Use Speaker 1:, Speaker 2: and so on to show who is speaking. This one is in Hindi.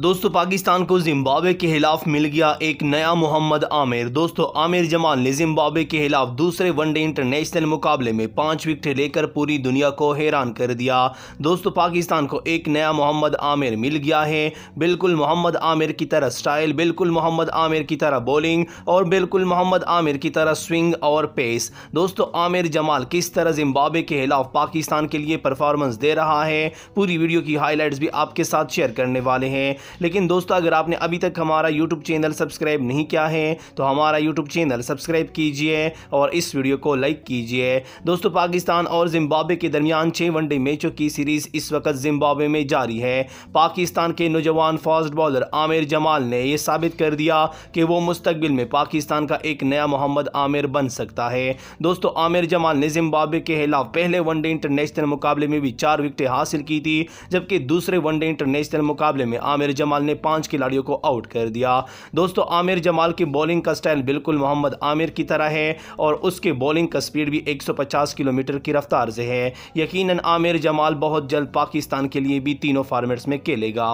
Speaker 1: दोस्तों पाकिस्तान को जिम्बाब्वे के खिलाफ मिल गया एक नया मोहम्मद आमिर दोस्तों आमिर जमाल ने जिम्बाब्वे के खिलाफ दूसरे वनडे इंटरनेशनल मुकाबले में पाँच विकेट लेकर पूरी दुनिया को हैरान कर दिया दोस्तों पाकिस्तान को एक नया मोहम्मद आमिर मिल गया है बिल्कुल मोहम्मद आमिर की तरह स्टाइल बिल्कुल मोहम्मद आमिर की तरह बॉलिंग और बिल्कुल मोहम्मद आमिर की तरह स्विंग और पेस दोस्तों आमिर जमाल किस तरह जिम्बाब्वे के खिलाफ पाकिस्तान के लिए परफॉर्मेंस दे रहा है पूरी वीडियो की हाईलाइट भी आपके साथ शेयर करने वाले हैं लेकिन दोस्तों अगर आपने अभी तक हमारा यूट्यूब चैनल सब्सक्राइब नहीं किया है तो हमारा यूट्यूब चैनल सब्सक्राइब कीजिए और इस वीडियो को लाइक कीजिए दोस्तों पाकिस्तान और जिम्बाब्वे के दरमियान छः वनडे मैचों की सीरीज़ इस वक्त जिम्बाब्वे में जारी है पाकिस्तान के नौजवान फास्ट बॉलर आमिर जमाल ने यह साबित कर दिया कि वो मुस्तबिल में पाकिस्तान का एक नया मोहम्मद आमिर बन सकता है दोस्तों आमिर जमाल ने जिम्बाब्वे के खिलाफ पहले वनडे इंटरनेशनल मुकाबले में भी चार विकटें हासिल की थी जबकि दूसरे वनडे इंटरनेशनल मुकाबले में आमिर जमाल ने पांच खिलाड़ियों को आउट कर दिया दोस्तों आमिर जमाल की बॉलिंग का स्टाइल बिल्कुल मोहम्मद आमिर की तरह है और उसके बॉलिंग का स्पीड भी 150 किलोमीटर की रफ्तार से है यकीनन आमिर जमाल बहुत जल्द पाकिस्तान के लिए भी तीनों फॉर्मेट्स में खेलेगा